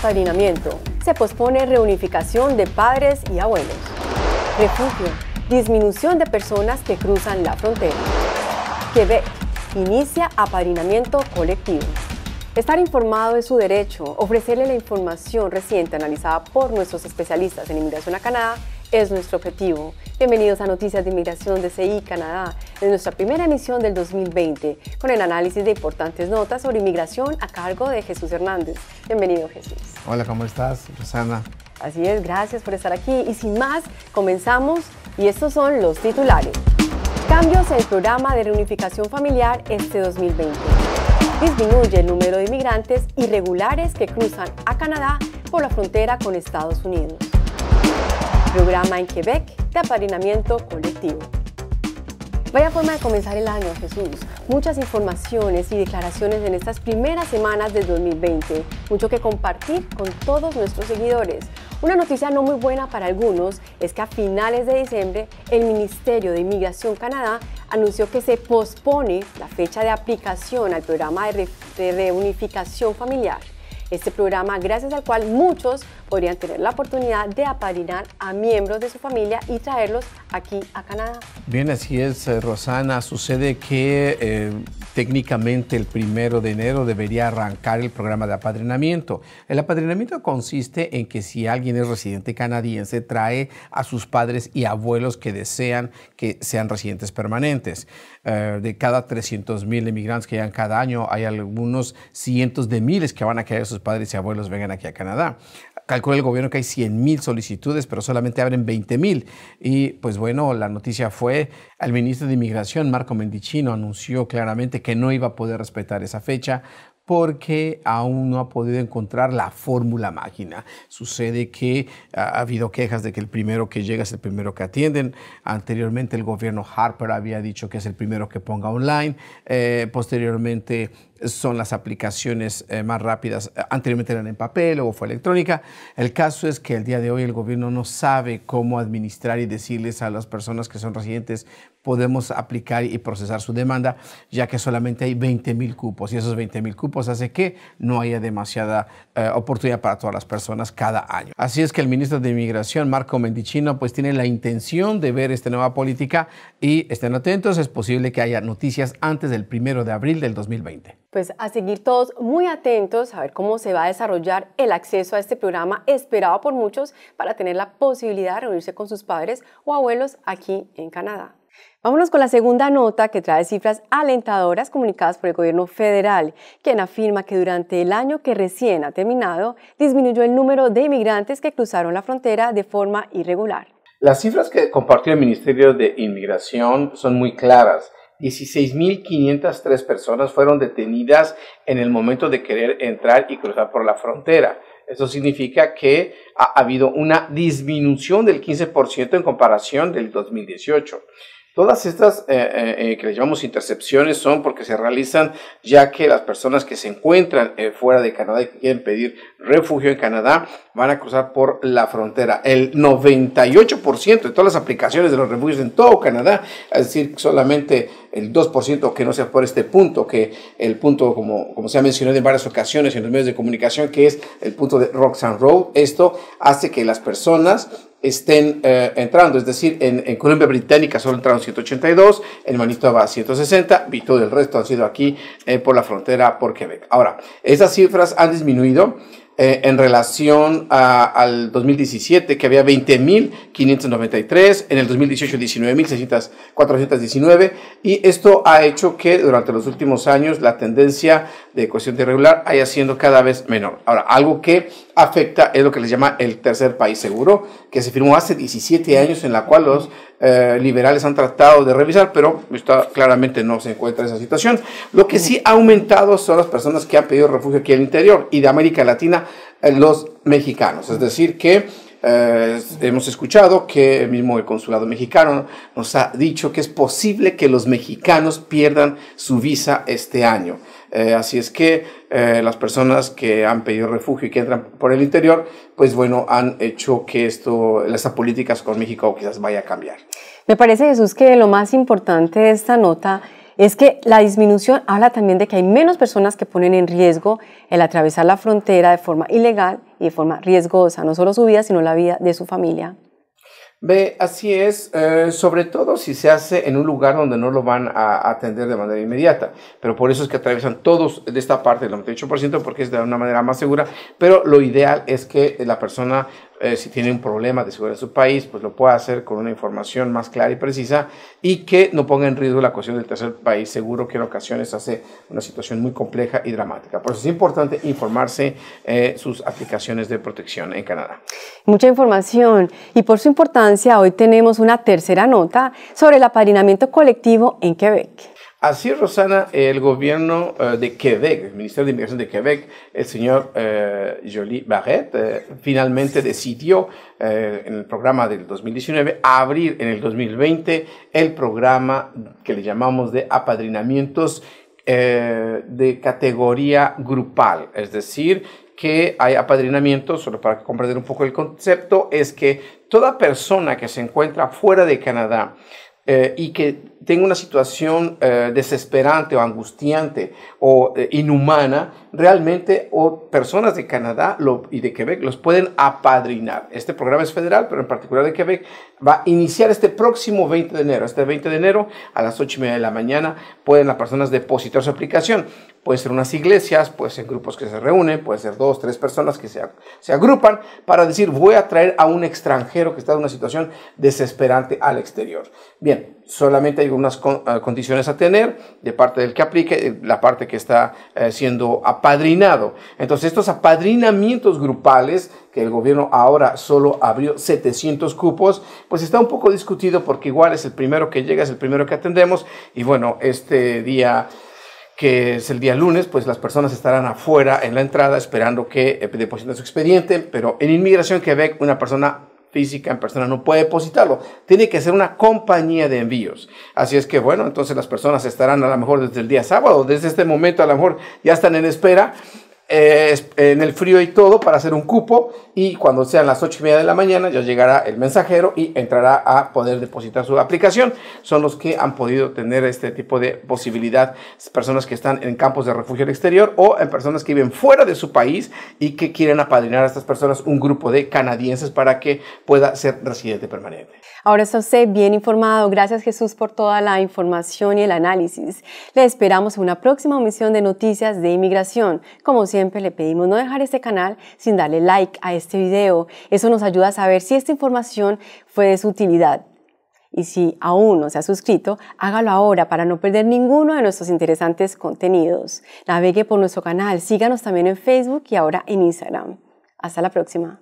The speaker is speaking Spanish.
apadrinamiento. Se pospone reunificación de padres y abuelos. Refugio. Disminución de personas que cruzan la frontera. Quebec. Inicia apadrinamiento colectivo. Estar informado de su derecho. Ofrecerle la información reciente analizada por nuestros especialistas en inmigración a Canadá es nuestro objetivo. Bienvenidos a Noticias de Inmigración de CI Canadá, en nuestra primera emisión del 2020, con el análisis de importantes notas sobre inmigración a cargo de Jesús Hernández. Bienvenido, Jesús. Hola, ¿cómo estás, Rosana? Así es, gracias por estar aquí. Y sin más, comenzamos y estos son los titulares. Cambios en el programa de reunificación familiar este 2020. Disminuye el número de inmigrantes irregulares que cruzan a Canadá por la frontera con Estados Unidos programa en Quebec de apadrinamiento colectivo. Vaya forma de comenzar el año, Jesús. Muchas informaciones y declaraciones en estas primeras semanas del 2020. Mucho que compartir con todos nuestros seguidores. Una noticia no muy buena para algunos es que a finales de diciembre el Ministerio de Inmigración Canadá anunció que se pospone la fecha de aplicación al programa de reunificación familiar. Este programa gracias al cual muchos podrían tener la oportunidad de apadrinar a miembros de su familia y traerlos aquí a Canadá. Bien, así es, eh, Rosana. Sucede que... Eh, Técnicamente el primero de enero debería arrancar el programa de apadrinamiento. El apadrinamiento consiste en que si alguien es residente canadiense, trae a sus padres y abuelos que desean que sean residentes permanentes. Eh, de cada 300 mil emigrantes que llegan cada año, hay algunos cientos de miles que van a querer sus padres y abuelos vengan aquí a Canadá. Calcula el gobierno que hay 100 mil solicitudes, pero solamente abren 20 mil. Y pues bueno, la noticia fue, el ministro de Inmigración, Marco Mendicino, anunció claramente que no iba a poder respetar esa fecha porque aún no ha podido encontrar la fórmula máquina. Sucede que ah, ha habido quejas de que el primero que llega es el primero que atienden. Anteriormente el gobierno Harper había dicho que es el primero que ponga online. Eh, posteriormente son las aplicaciones eh, más rápidas. Eh, anteriormente eran en papel, o fue electrónica. El caso es que el día de hoy el gobierno no sabe cómo administrar y decirles a las personas que son residentes podemos aplicar y procesar su demanda, ya que solamente hay 20 mil cupos y esos 20 mil cupos hace que no haya demasiada eh, oportunidad para todas las personas cada año. Así es que el ministro de Inmigración, Marco Mendicino, pues tiene la intención de ver esta nueva política y estén atentos, es posible que haya noticias antes del primero de abril del 2020. Pues a seguir todos muy atentos a ver cómo se va a desarrollar el acceso a este programa esperado por muchos para tener la posibilidad de reunirse con sus padres o abuelos aquí en Canadá. Vámonos con la segunda nota que trae cifras alentadoras comunicadas por el gobierno federal, quien afirma que durante el año que recién ha terminado disminuyó el número de inmigrantes que cruzaron la frontera de forma irregular. Las cifras que compartió el Ministerio de Inmigración son muy claras 16.503 personas fueron detenidas en el momento de querer entrar y cruzar por la frontera. Eso significa que ha habido una disminución del 15% en comparación del 2018. Todas estas eh, eh, eh, que le llamamos intercepciones son porque se realizan ya que las personas que se encuentran fuera de Canadá y que quieren pedir refugio en Canadá van a cruzar por la frontera. El 98% de todas las aplicaciones de los refugios en todo Canadá, es decir, solamente el 2% que no sea por este punto, que el punto, como, como se ha mencionado en varias ocasiones en los medios de comunicación, que es el punto de Rocks Road, esto hace que las personas estén eh, entrando, es decir, en, en, Colombia Británica solo entraron 182, en Manitoba 160 y todo el resto han sido aquí eh, por la frontera por Quebec. Ahora, esas cifras han disminuido eh, en relación al 2017, que había 20.593, en el 2018 19.419, y esto ha hecho que durante los últimos años la tendencia de cuestión irregular haya siendo cada vez menor. Ahora, algo que afecta es lo que les llama el tercer país seguro, que se firmó hace 17 años en la cual los eh, liberales han tratado de revisar, pero está, claramente no se encuentra esa situación. Lo que sí ha aumentado son las personas que han pedido refugio aquí al interior y de América Latina, eh, los mexicanos. Es decir, que eh, hemos escuchado que mismo el consulado mexicano nos ha dicho que es posible que los mexicanos pierdan su visa este año. Eh, así es que eh, las personas que han pedido refugio y que entran por el interior, pues bueno, han hecho que esto, estas políticas con México quizás vaya a cambiar. Me parece, Jesús, que lo más importante de esta nota es que la disminución habla también de que hay menos personas que ponen en riesgo el atravesar la frontera de forma ilegal y de forma riesgosa, no solo su vida, sino la vida de su familia. Ve, así es, eh, sobre todo si se hace en un lugar donde no lo van a atender de manera inmediata, pero por eso es que atraviesan todos de esta parte del 98% porque es de una manera más segura, pero lo ideal es que la persona eh, si tiene un problema de seguridad en su país, pues lo puede hacer con una información más clara y precisa y que no ponga en riesgo la cuestión del tercer país. Seguro que en ocasiones hace una situación muy compleja y dramática. Por eso es importante informarse eh, sus aplicaciones de protección en Canadá. Mucha información y por su importancia hoy tenemos una tercera nota sobre el apadrinamiento colectivo en Quebec. Así, Rosana, el gobierno eh, de Quebec, el Ministerio de Inmigración de Quebec, el señor eh, Jolie Barrette, eh, finalmente decidió en el programa del 2019 abrir en el 2020 el programa que le llamamos de apadrinamientos de categoría grupal, es decir, que hay apadrinamientos, solo para comprender un poco el concepto, es que toda persona que se encuentra fuera de Canadá y que tengo una situación eh, desesperante o angustiante o eh, inhumana, realmente o personas de Canadá y de Quebec los pueden apadrinar. Este programa es federal, pero en particular de Quebec va a iniciar este próximo 20 de enero. Este 20 de enero a las 8 y media de la mañana pueden las personas depositar su aplicación. Puede ser unas iglesias, puede ser grupos que se reúnen, puede ser dos, tres personas que se, se agrupan para decir voy a traer a un extranjero que está en una situación desesperante al exterior. Bien, solamente hay unas ah, condiciones a tener de parte del que aplique, eh, la parte que está eh, siendo apadrinado. Entonces estos apadrinamientos grupales que el gobierno ahora solo abrió 700 cupos, pues está un poco discutido porque igual es el primero que llega, es el primero que atendemos y bueno, este día que es el día lunes, pues las personas estarán afuera en la entrada esperando que eh, depositen su expediente, pero en Inmigración Quebec una persona física en persona no puede depositarlo. Tiene que ser una compañía de envíos. Así es que bueno, entonces las personas estarán a lo mejor desde el día sábado, desde este momento a lo mejor ya están en espera eh, en el frío y todo para hacer un cupo y cuando sean las 8 y media de la mañana ya llegará el mensajero y entrará a poder depositar su aplicación. Son los que han podido tener este tipo de posibilidad, personas que están en campos de refugio al exterior o en personas que viven fuera de su país y que quieren apadrinar a estas personas un grupo de canadienses para que pueda ser residente permanente. Ahora está usted bien informado. Gracias Jesús por toda la información y el análisis. Le esperamos en una próxima omisión de noticias de inmigración. Como siempre, siempre le pedimos no dejar este canal sin darle like a este video. Eso nos ayuda a saber si esta información fue de su utilidad. Y si aún no se ha suscrito, hágalo ahora para no perder ninguno de nuestros interesantes contenidos. Navegue por nuestro canal, síganos también en Facebook y ahora en Instagram. Hasta la próxima.